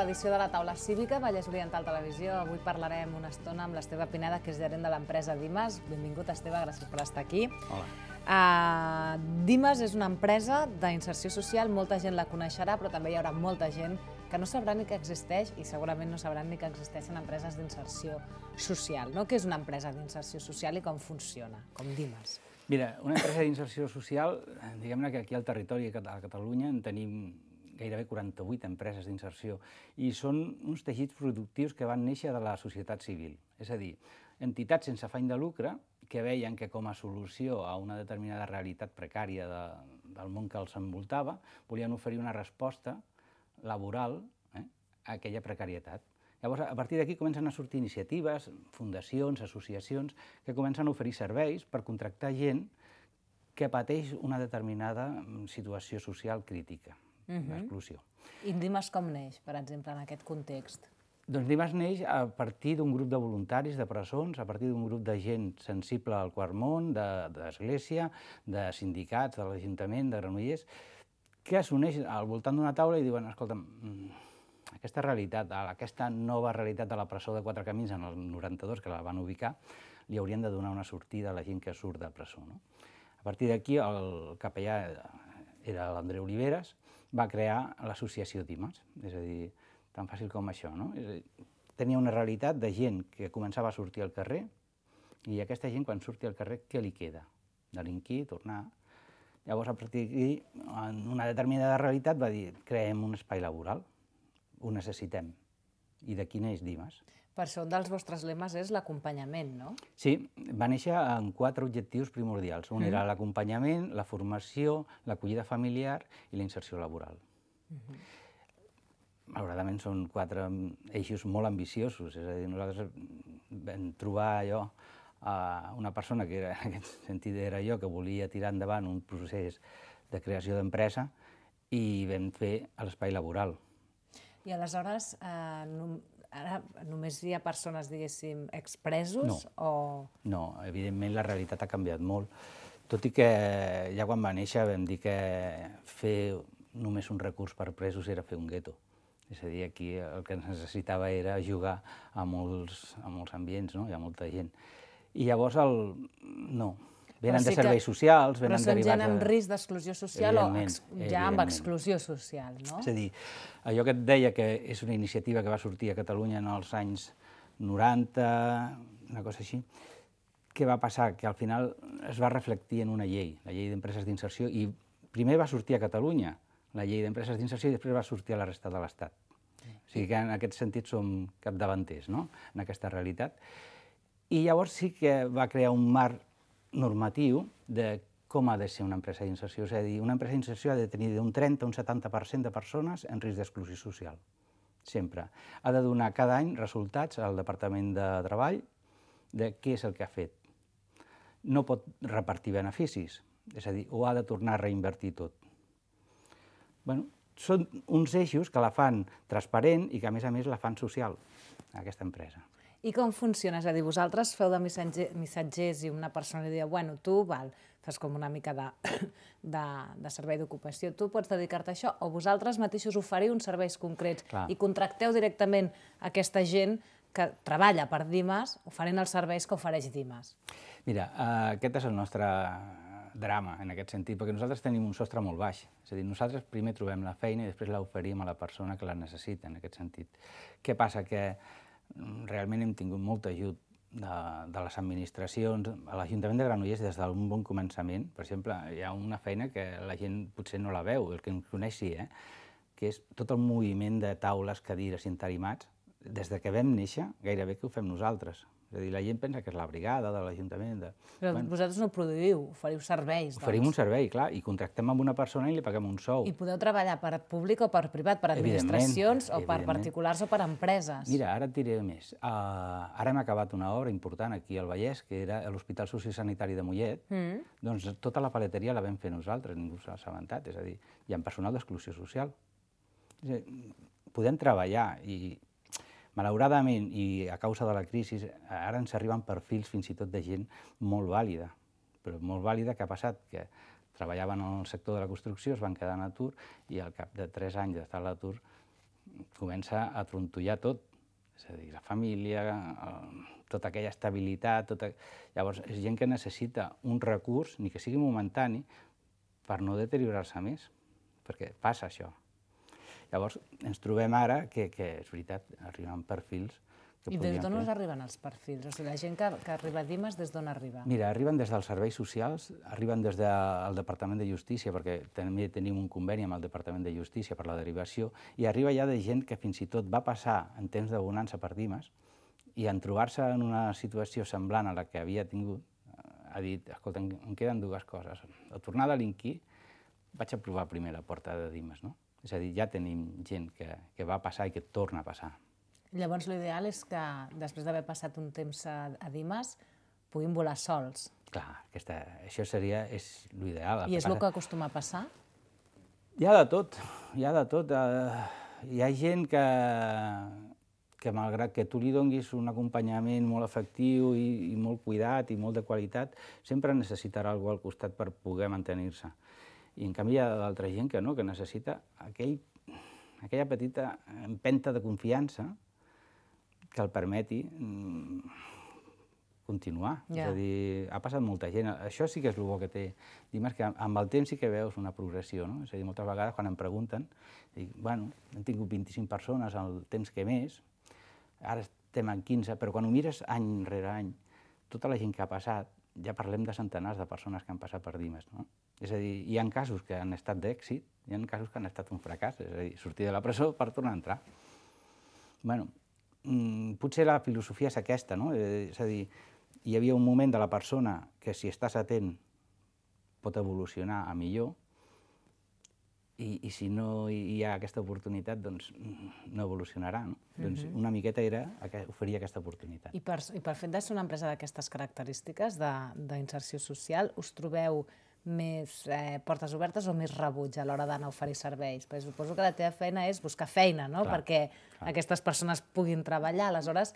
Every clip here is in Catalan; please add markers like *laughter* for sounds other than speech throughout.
nova edició de la taula cívica Vallès Oriental Televisió. Avui parlarem una estona amb l'Esteve Pineda, que és gerent de l'empresa Dimas. Benvingut, Esteve, gràcies per estar aquí. Hola. Uh, Dimas és una empresa d'inserció social, molta gent la coneixerà, però també hi haurà molta gent que no sabrà ni que existeix i segurament no sabran ni que existeixen empreses d'inserció social. No? Què és una empresa d'inserció social i com funciona, com Dimas? Mira, una empresa d'inserció social, eh, diguem-ne que aquí al territori, a Catalunya, en tenim gairebé 48 empreses d'inserció, i són uns teixits productius que van néixer de la societat civil. És a dir, entitats sense afany de lucre que veien que com a solució a una determinada realitat precària de, del món que els envoltava, volien oferir una resposta laboral eh, a aquella precarietat. Llavors, a partir d'aquí comencen a sortir iniciatives, fundacions, associacions, que comencen a oferir serveis per contractar gent que pateix una determinada mm, situació social crítica uh -huh. l'exclusió. I Dimas com neix, per exemple, en aquest context? Doncs Dimas neix a partir d'un grup de voluntaris de presons, a partir d'un grup de gent sensible al quart món, d'església, de, de sindicats, de l'Ajuntament, de Granollers, que s'uneix al voltant d'una taula i diuen, escolta'm, mm, aquesta realitat, aquesta nova realitat de la presó de Quatre Camins en el 92, que la van ubicar, li haurien de donar una sortida a la gent que surt de presó. No? A partir d'aquí, el capellà era l'Andreu Oliveres, va crear l'associació d'IMAS. És a dir, tan fàcil com això, no? És dir, tenia una realitat de gent que començava a sortir al carrer i aquesta gent, quan surti al carrer, què li queda? Delinquir, tornar... Llavors, a partir d'aquí, en una determinada realitat, va dir creem un espai laboral, ho necessitem. I de quina és Dimas? Per això un dels vostres lemes és l'acompanyament, no? Sí, va néixer en quatre objectius primordials. Un mm. era mm-hmm. l'acompanyament, la formació, l'acollida familiar i la inserció laboral. Mm -hmm. Malauradament són quatre eixos molt ambiciosos, és a dir, nosaltres vam trobar allò a una persona que era, en aquest sentit era jo, que volia tirar endavant un procés de creació d'empresa i vam fer l'espai laboral. I aleshores eh, ara només hi ha persones, diguéssim, expresos? No, o... no evidentment la realitat ha canviat molt. Tot i que ja quan va néixer vam dir que fer només un recurs per presos era fer un gueto. És a dir, aquí el que necessitava era jugar a molts, a molts ambients, no? hi ha molta gent. I llavors, el... no, Venen de serveis socials, venen derivats... Però són gent amb risc d'exclusió social o ja amb exclusió social, no? És a dir, allò que et deia que és una iniciativa que va sortir a Catalunya en els anys 90, una cosa així, què va passar? Que al final es va reflectir en una llei, la llei d'empreses d'inserció, i primer va sortir a Catalunya la llei d'empreses d'inserció i després va sortir a la resta de l'Estat. O sigui que en aquest sentit som capdavanters, no?, en aquesta realitat. I llavors sí que va crear un marc normatiu de com ha de ser una empresa d'inserció. És a dir, una empresa d'inserció ha de tenir d'un 30 a un 70% de persones en risc d'exclusió social. Sempre. Ha de donar cada any resultats al Departament de Treball de què és el que ha fet. No pot repartir beneficis, és a dir, ho ha de tornar a reinvertir tot. Bueno, són uns eixos que la fan transparent i que, a més a més, la fan social, aquesta empresa. I com funciona? És a dir, vosaltres feu de missatgers i una persona li diu, bueno, tu, val, fas com una mica de, *coughs* de, de servei d'ocupació, tu pots dedicar-te a això, o vosaltres mateixos oferiu uns serveis concrets Clar. i contracteu directament aquesta gent que treballa per Dimas oferint els serveis que ofereix Dimas. Mira, eh, aquest és el nostre drama, en aquest sentit, perquè nosaltres tenim un sostre molt baix. És a dir, nosaltres primer trobem la feina i després l'oferim a la persona que la necessita, en aquest sentit. Què passa? Que Mm, realment hem tingut molt ajut de, de les administracions, a l'Ajuntament de Granollers des d'un bon començament, per exemple, hi ha una feina que la gent potser no la veu, el que em coneixi, eh? que és tot el moviment de taules, cadires i entarimats, des de que vam néixer, gairebé que ho fem nosaltres. És a dir, la gent pensa que és la brigada de l'Ajuntament. De... Però bueno, vosaltres no produïu, oferiu serveis. Doncs. Oferim un doncs. servei, clar, i contractem amb una persona i li paguem un sou. I podeu treballar per públic o per privat, per administracions o per particulars o per empreses. Mira, ara et diré més. Uh, ara hem acabat una obra important aquí al Vallès, que era l'Hospital Sociosanitari de Mollet. Mm. Doncs tota la paleteria la vam fer nosaltres, ningú s'ha assabentat, és a dir, hi ha personal d'exclusió social. Dir, podem treballar i Malauradament, i a causa de la crisi, ara ens arriben perfils fins i tot de gent molt vàlida, però molt vàlida que ha passat, que treballaven en el sector de la construcció, es van quedar en atur i al cap de tres anys d'estar a l'atur comença a trontollar tot, és a dir, la família, tota aquella estabilitat, tota... llavors és gent que necessita un recurs, ni que sigui momentani, per no deteriorar-se més, perquè passa això. Llavors, ens trobem ara que, que és veritat, arriben perfils que I des d'on us arriben els perfils? O sigui, la gent que, que arriba a Dimes, des d'on arriba? Mira, arriben des dels serveis socials, arriben des del Departament de Justícia, perquè també tenim un conveni amb el Departament de Justícia per la derivació, i arriba ja de gent que fins i tot va passar en temps de bonança per Dimes, i en trobar-se en una situació semblant a la que havia tingut, eh, ha dit, escolta, em queden dues coses, o tornar a delinquir, vaig a provar primer la porta de Dimes, no? És a dir, ja tenim gent que, que va passar i que torna a passar. Llavors, l'ideal és que, després d'haver passat un temps a, a Dimes, puguin volar sols. Clar, aquesta, això seria és l'ideal. I és el que acostuma a passar? Hi ha de tot, hi ha de tot. Eh, hi ha gent que, que malgrat que tu li donguis un acompanyament molt efectiu i, i molt cuidat i molt de qualitat, sempre necessitarà algú al costat per poder mantenir-se. I en canvi hi ha d'altra gent que no, que necessita aquell, aquella petita empenta de confiança que el permeti mm, continuar. Yeah. És a dir, ha passat molta gent. Això sí que és el bo que té Dimarts, que amb el temps sí que veus una progressió. No? És a dir, moltes vegades quan em pregunten, dic, bueno, hem tingut 25 persones el temps que més, ara estem en 15, però quan ho mires any rere any, tota la gent que ha passat, ja parlem de centenars de persones que han passat per Dimes, no? És a dir, hi ha casos que han estat d'èxit, hi ha casos que han estat un fracàs, és a dir, sortir de la presó per tornar a entrar. bueno, mm, potser la filosofia és aquesta, no? Eh, és a dir, hi havia un moment de la persona que si estàs atent pot evolucionar a millor, i, i si no hi ha aquesta oportunitat, doncs mm, no evolucionarà. No? Uh mhm. -huh. Doncs una miqueta era oferir aquesta oportunitat. I per, i per fet de ser una empresa d'aquestes característiques d'inserció social, us trobeu més eh, portes obertes o més rebuig a l'hora d'anar a oferir serveis? Però suposo que la teva feina és buscar feina, no? Clar, Perquè clar. aquestes persones puguin treballar. Aleshores,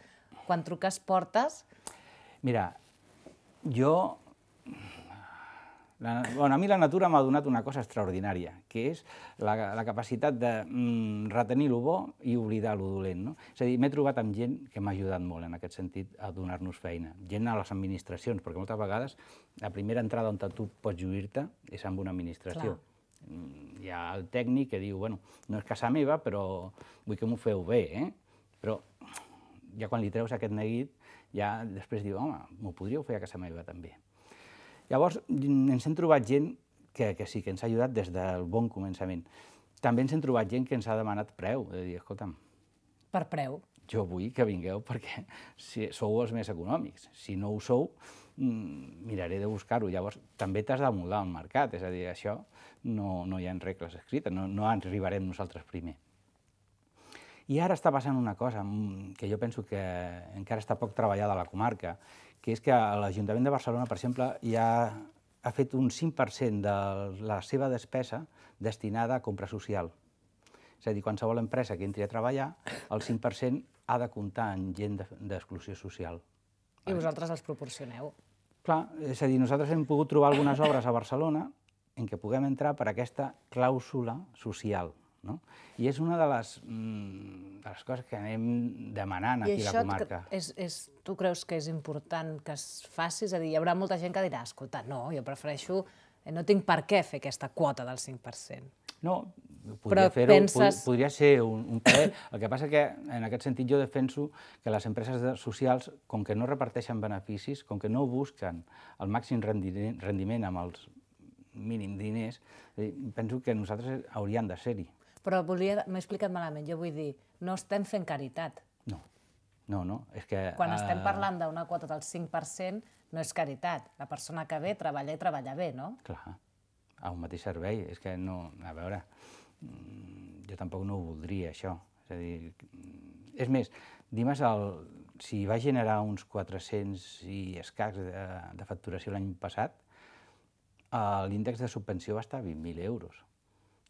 quan truques portes... Mira, jo la, bueno, a mi la natura m'ha donat una cosa extraordinària, que és la, la capacitat de mm, retenir lo bo i oblidar lo dolent. No? És a dir, m'he trobat amb gent que m'ha ajudat molt en aquest sentit a donar-nos feina. Gent a les administracions, perquè moltes vegades la primera entrada on tu pots lluir-te és amb una administració. Clar mm, hi ha el tècnic que diu, bueno, no és casa meva, però vull que m'ho feu bé, eh? Però ja quan li treus aquest neguit, ja després diu, home, m'ho podríeu fer a casa meva també. Llavors, ens hem trobat gent que, que sí, que ens ha ajudat des del bon començament. També ens hem trobat gent que ens ha demanat preu, de dir, escolta'm... Per preu? Jo vull que vingueu perquè si sou els més econòmics. Si no ho sou, mm, miraré de buscar-ho. Llavors, també t'has de moldar al mercat, és a dir, això no, no hi ha regles escrites, no, no ens arribarem nosaltres primer. I ara està passant una cosa mm, que jo penso que encara està poc treballada a la comarca, que és que l'Ajuntament de Barcelona, per exemple, ja ha fet un 5% de la seva despesa destinada a compra social. És a dir, qualsevol empresa que entri a treballar, el 5% ha de comptar amb gent d'exclusió social. I vosaltres els proporcioneu? Clar, és a dir, nosaltres hem pogut trobar algunes obres a Barcelona en què puguem entrar per aquesta clàusula social, no? I és una de les, mm, de les coses que anem demanant I aquí a la comarca. I això tu creus que és important que es faci? És a dir, hi haurà molta gent que dirà, escolta, no, jo prefereixo, eh, no tinc per què fer aquesta quota del 5%. No, podria fer penses... podria ser un, un plaer. El que passa que, en aquest sentit, jo defenso que les empreses socials, com que no reparteixen beneficis, com que no busquen el màxim rendiment, rendiment amb els mínim diners, eh, penso que nosaltres hauríem de ser-hi. Però volia... M'he explicat malament. Jo vull dir, no estem fent caritat. No. No, no, és que... Quan uh... estem eh, parlant d'una quota del 5%, no és caritat. La persona que ve treballa i treballa bé, no? Clar, a un mateix servei. És que no... A veure, mm, jo tampoc no ho voldria, això. És a dir, mm, és més, dimes el, si va generar uns 400 i escacs de, de facturació l'any passat, eh, l'índex de subvenció va estar a 20.000 euros.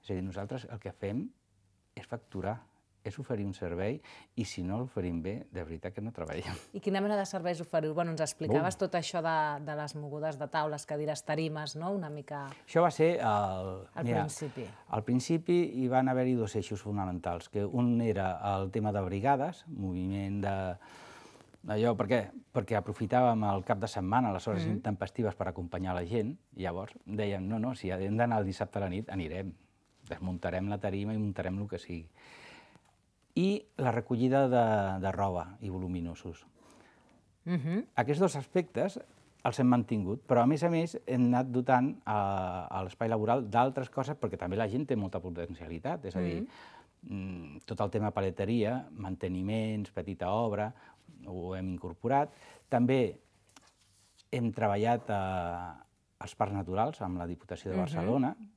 És a dir, nosaltres el que fem és facturar, és oferir un servei i si no l'oferim bé, de veritat que no treballem. I quina mena de serveis oferiu? Bueno, ens explicaves Bum. tot això de, de les mogudes de taules, cadires, tarimes, no? Una mica... Això va ser el... Al mira, principi. Al principi hi van haver-hi dos eixos fonamentals, que un era el tema de brigades, moviment de... Allò, per què? Perquè aprofitàvem el cap de setmana, les hores mm -hmm. intempestives, per acompanyar la gent. Llavors dèiem, no, no, si hem d'anar el dissabte a la nit, anirem desmuntarem la tarima i muntarem el que sigui. I la recollida de, de roba i voluminosos. Uh mhm. -huh. Aquests dos aspectes els hem mantingut, però a més a més hem anat dotant a, eh, a l'espai laboral d'altres coses perquè també la gent té molta potencialitat, és a dir, uh mhm. -huh. Mm, tot el tema paleteria, manteniments, petita obra, ho hem incorporat. També hem treballat a, eh, als parcs naturals amb la Diputació de mhm. Barcelona, uh -huh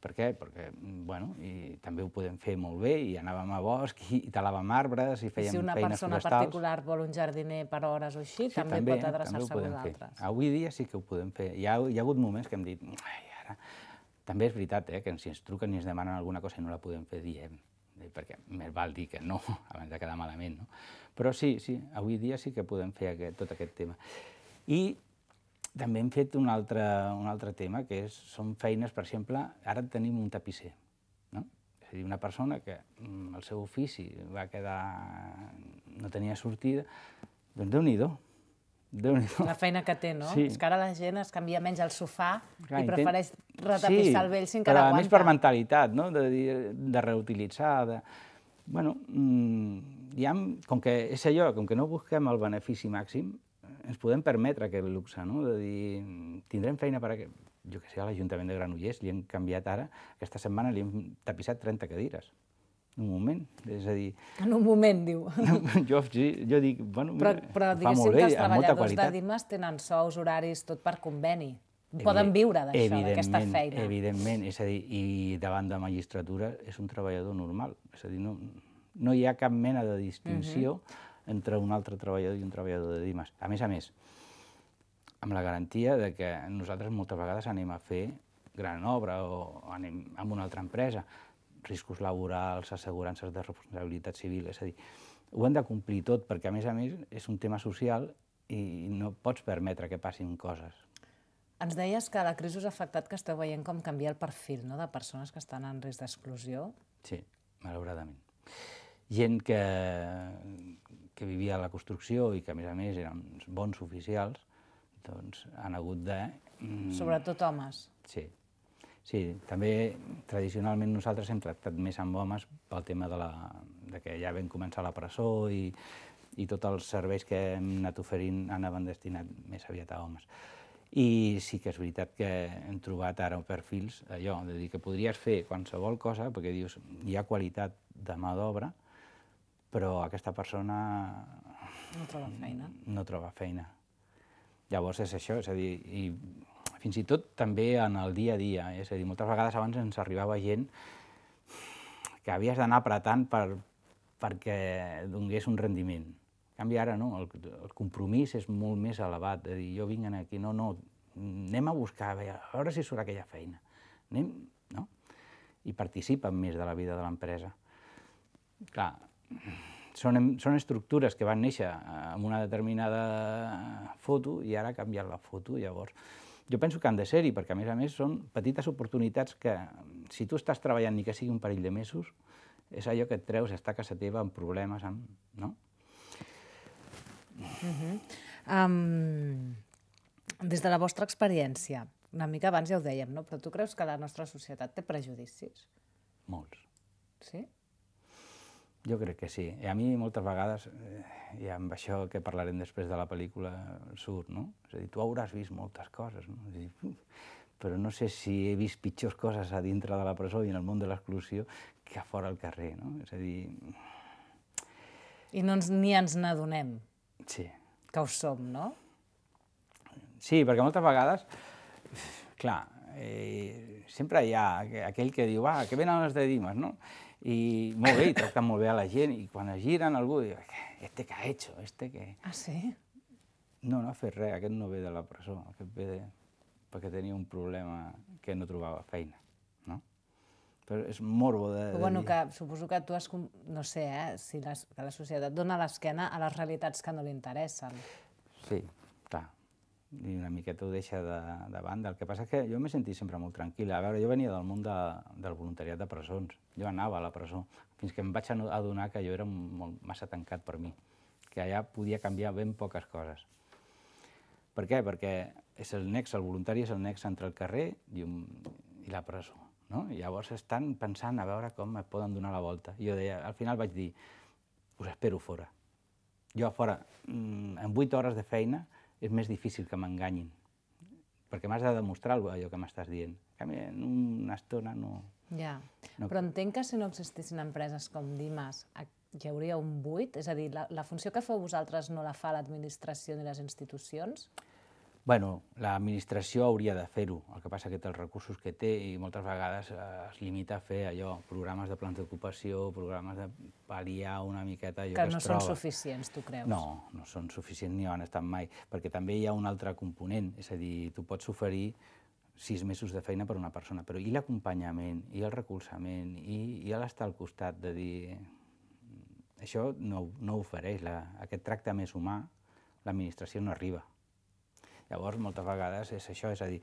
per què? Perquè, mm, bueno, i també ho podem fer molt bé, i anàvem a bosc, i, i talàvem arbres, i fèiem feines forestals... Si una persona forestals. particular vol un jardiner per hores o així, sí, també, també pot adreçar-se a vosaltres. Fer. Avui dia sí que ho podem fer. Hi ha, hi ha hagut moments que hem dit, ai, ara... També és veritat, eh, que si ens truquen i ens demanen alguna cosa i no la podem fer, diem, eh, perquè més val dir que no, *laughs* abans de quedar malament, no? Però sí, sí, avui dia sí que podem fer aquest, tot aquest tema. I també hem fet un altre, un altre tema, que és, són feines, per exemple, ara tenim un tapisser. No? És a dir, una persona que mm, el seu ofici va quedar... no tenia sortida, doncs Déu-n'hi-do, La feina que té, no? Sí. És que ara la gent es canvia menys el sofà Clar, i prefereix intent... retapissar sí, el vell sin que l'aguanta. Sí, a més per mentalitat, no? De, de reutilitzar, de... Bueno, mmm, ja, com que és allò, com que no busquem el benefici màxim, ens podem permetre aquest luxe, no? de dir, tindrem feina per... Aquest... Jo que sé, a l'Ajuntament de Granollers li han canviat ara, aquesta setmana li han tapissat 30 cadires. En un moment, és a dir... En un moment, diu. *laughs* Jo, jo dic, bueno, però, però fa molt bé, que els treballadors de Dimes tenen sous, horaris, tot per conveni. Poden viure d'això, d'aquesta feina. Evidentment, és a dir, i davant de magistratura és un treballador normal. És a dir, no, no hi ha cap mena de distinció uh mhm. -huh entre un altre treballador i un treballador de Dimas. A més a més, amb la garantia de que nosaltres moltes vegades anem a fer gran obra o anem amb una altra empresa, riscos laborals, assegurances de responsabilitat civil, és a dir, ho hem de complir tot perquè, a més a més, és un tema social i no pots permetre que passin coses. Ens deies que la crisi us ha afectat que esteu veient com canvia el perfil no? de persones que estan en risc d'exclusió. Sí, malauradament. Gent que, que vivia a la construcció i que, a més a més, eren uns bons oficials, doncs han hagut de... Mm, Sobretot homes. Sí. Sí, també tradicionalment nosaltres hem tractat més amb homes pel tema de, la, de que ja vam començar la presó i, i tots els serveis que hem anat oferint anaven destinats més aviat a homes. I sí que és veritat que hem trobat ara perfils, allò, de dir que podries fer qualsevol cosa, perquè dius, hi ha qualitat de mà d'obra, però aquesta persona... No troba feina. No troba feina. Llavors és això, és a dir, i fins i tot també en el dia a dia, eh? és a dir, moltes vegades abans ens arribava gent que havies d'anar apretant per, perquè donés un rendiment. En canvi, ara no, el, el compromís és molt més elevat, de dir, jo vinc aquí, no, no, anem a buscar, a veure, a veure si surt aquella feina. Anem, no? I participen més de la vida de l'empresa. Clar, són, són estructures que van néixer eh, amb una determinada foto i ara ha canviat la foto, llavors. Jo penso que han de ser-hi, perquè a més a més són petites oportunitats que, si tu estàs treballant ni que sigui un parell de mesos, és allò que et treus, estar a casa teva amb problemes, amb, no? Uh -huh. um, des de la vostra experiència, una mica abans ja ho dèiem, no? però tu creus que la nostra societat té prejudicis? Molts. Sí? Jo crec que sí. I a mi moltes vegades, eh, i amb això que parlarem després de la pel·lícula, surt, no? És a dir, tu hauràs vist moltes coses, no? És a dir, *laughs* però no sé si he vist pitjors coses a dintre de la presó i en el món de l'exclusió que a fora al carrer, no? És a dir... I no ens, ni ens n'adonem. Sí. Que ho som, no? Sí, perquè moltes vegades, *sighs* clar, eh, sempre hi ha aquell que diu, ah, que venen les de Dimas, no? i molt bé, i tracta molt bé a la gent, i quan es giren algú, diu, este que ha hecho, este que... Ah, sí? No, no ha fet res, aquest no ve de la presó, aquest ve de... perquè tenia un problema que no trobava feina, no? Però és morbo de... Però bueno, que suposo que tu has... No sé, eh, si la, la societat dona l'esquena a les realitats que no li interessen. Sí, clar i una miqueta ho deixa de, de banda. El que passa és que jo m'he sentit sempre molt tranquil·la. A veure, jo venia del món de, del voluntariat de presons. Jo anava a la presó, fins que em vaig adonar que jo era molt, massa tancat per mi, que allà podia canviar ben poques coses. Per què? Perquè és el nex, el voluntari és el nex entre el carrer i, un, i la presó. No? I llavors estan pensant a veure com et poden donar la volta. I jo deia, al final vaig dir, us espero fora. Jo a fora, mm, en 8 hores de feina, és més difícil que m'enganyin, perquè m'has de demostrar allò que m'estàs dient. En una estona no... Ja, no... però entenc que si no existissin empreses com Dimas, hi hauria un buit? És a dir, la, la funció que feu vosaltres no la fa l'administració ni les institucions? bueno, l'administració hauria de fer-ho, el que passa que té els recursos que té i moltes vegades eh, es limita a fer allò, programes de plans d'ocupació, programes de pal·liar una miqueta allò que, que no es troba. Que no són suficients, tu creus? No, no són suficients ni ho han estat mai, perquè també hi ha un altre component, és a dir, tu pots oferir sis mesos de feina per a una persona, però i l'acompanyament, i el recolzament, i, i l'estar al costat de dir... Mm, això no, no ofereix, la, aquest tracte més humà l'administració no arriba. Llavors, moltes vegades és això, és a dir...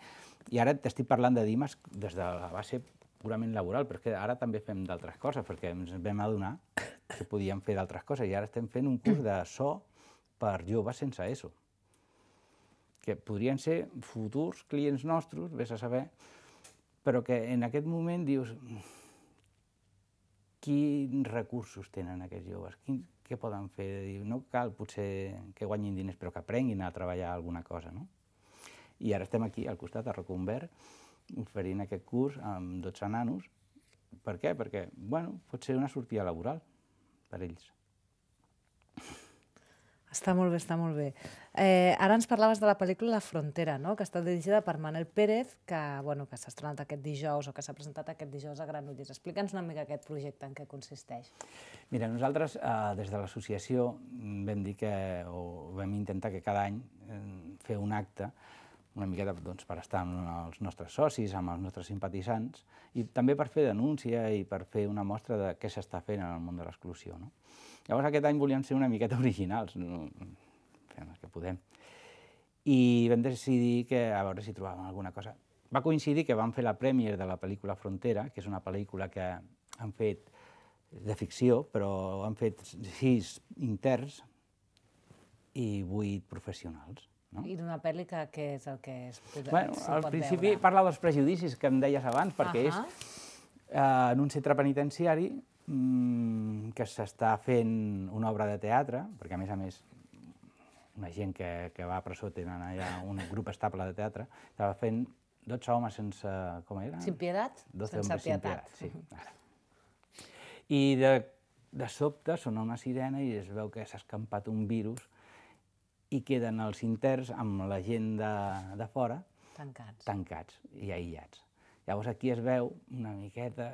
I ara t'estic parlant de Dimas des de la base purament laboral, però és que ara també fem d'altres coses, perquè ens vam adonar que podíem fer d'altres coses, i ara estem fent un curs de so per joves sense ESO, que podrien ser futurs clients nostres, vés a saber, però que en aquest moment dius quins recursos tenen aquests joves, Quin, què poden fer? dir, no cal potser que guanyin diners, però que aprenguin a treballar alguna cosa, no? I ara estem aquí, al costat, a Reconvert, oferint aquest curs amb 12 nanos. Per què? Perquè, bueno, pot ser una sortida laboral per ells. Està molt bé, està molt bé. Eh, ara ens parlaves de la pel·lícula La frontera, no? que està dirigida per Manel Pérez, que, bueno, que s'ha estrenat aquest dijous o que s'ha presentat aquest dijous a Granollers. Explica'ns una mica aquest projecte, en què consisteix. Mira, nosaltres eh, des de l'associació vam dir que, o vam intentar que cada any eh, fer un acte una miqueta doncs, per estar amb els nostres socis, amb els nostres simpatitzants, i també per fer denúncia i per fer una mostra de què s'està fent en el món de l'exclusió. No? Llavors aquest any volíem ser una miqueta *laughs* originals, no? fem el que podem. I vam decidir que, a veure si trobàvem alguna cosa. Va coincidir que vam fer la premier de la pel·lícula Frontera, que és una pel·lícula que han fet de ficció, però han fet sis interns i vuit professionals no? I d'una pel·li que, que és el que es pot, bueno, al principi parla dels prejudicis que em deies abans, perquè uh -huh. és eh, en un centre penitenciari mmm, que s'està fent una obra de teatre, perquè a més a més una gent que, que va a presó tenen allà un grup estable de teatre, estava fent 12 homes sense... com era? Sin piedat? sense homes pietat. sin sí. I de, de sobte sona una sirena i es veu que s'ha escampat un virus i queden els interns amb la gent de, de fora tancats. tancats i aïllats. Llavors aquí es veu una miqueta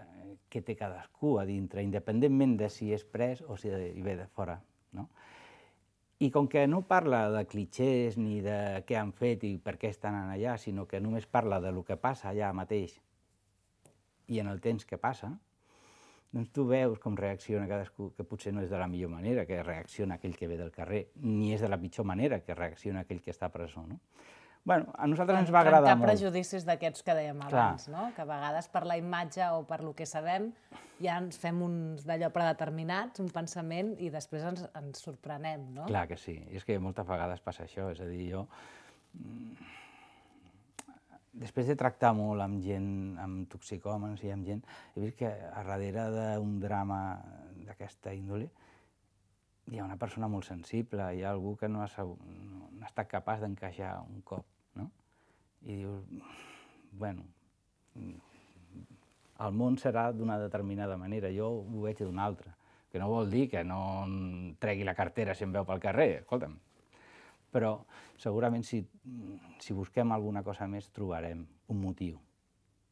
què té cadascú a dintre, independentment de si és pres o si ve de fora. No? I com que no parla de clichés ni de què han fet i per què estan allà, sinó que només parla de lo que passa allà mateix i en el temps que passa, doncs tu veus com reacciona cadascú, que potser no és de la millor manera que reacciona aquell que ve del carrer, ni és de la pitjor manera que reacciona aquell que està a presó. No? Bueno, a nosaltres en, ens va agradar molt. prejudicis d'aquests que dèiem abans, Clar. no? que a vegades per la imatge o per lo que sabem ja ens fem uns d'allò predeterminats, un pensament, i després ens, ens sorprenem. No? Clar que sí, és que moltes vegades passa això, és a dir, jo mm, després de tractar molt amb gent, amb toxicòmens i amb gent, he vist que a darrere d'un drama d'aquesta índole hi ha una persona molt sensible, hi ha algú que no ha, sabut, no ha estat capaç d'encaixar un cop, no? I dius, bueno, el món serà d'una determinada manera, jo ho veig d'una altra, que no vol dir que no tregui la cartera si em veu pel carrer, escolta'm, però segurament si, mm, si busquem alguna cosa més trobarem un motiu.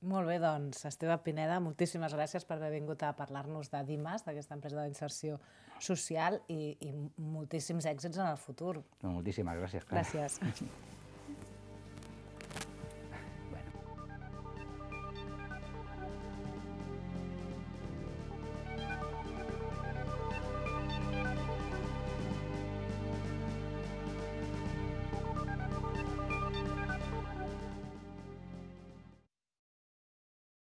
Molt bé, doncs, Esteve Pineda, moltíssimes gràcies per haver vingut a parlar-nos de Dimas, d'aquesta empresa d'inserció social, i, i moltíssims èxits en el futur. No, moltíssimes gràcies. Clara. Gràcies. *laughs*